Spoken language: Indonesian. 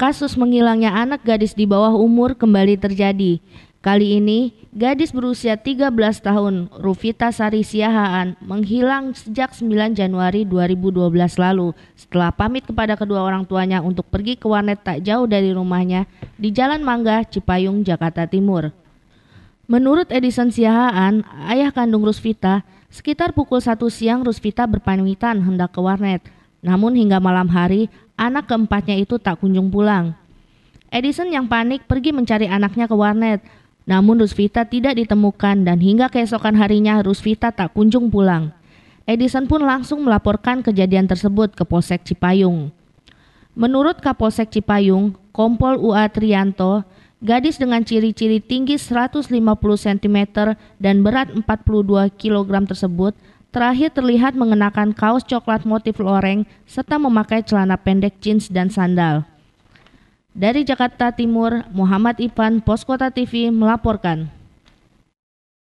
Kasus menghilangnya anak gadis di bawah umur kembali terjadi. Kali ini, gadis berusia 13 tahun, Rufita Sari Siahaan, menghilang sejak 9 Januari 2012 lalu setelah pamit kepada kedua orang tuanya untuk pergi ke warnet tak jauh dari rumahnya di Jalan Mangga, Cipayung, Jakarta Timur. Menurut Edison Siahaan, ayah kandung Rusvita, sekitar pukul 1 siang Rusvita berpamitan hendak ke warnet. Namun hingga malam hari, anak keempatnya itu tak kunjung pulang. Edison yang panik pergi mencari anaknya ke warnet. Namun Rusvita tidak ditemukan dan hingga keesokan harinya Rusvita tak kunjung pulang. Edison pun langsung melaporkan kejadian tersebut ke Polsek Cipayung. Menurut Kapolsek Cipayung, Kompol UA Trianto, Gadis dengan ciri-ciri tinggi 150 cm dan berat 42 kg tersebut terakhir terlihat mengenakan kaos coklat motif loreng serta memakai celana pendek jeans dan sandal. Dari Jakarta Timur, Muhammad Ivan, Poskota TV melaporkan.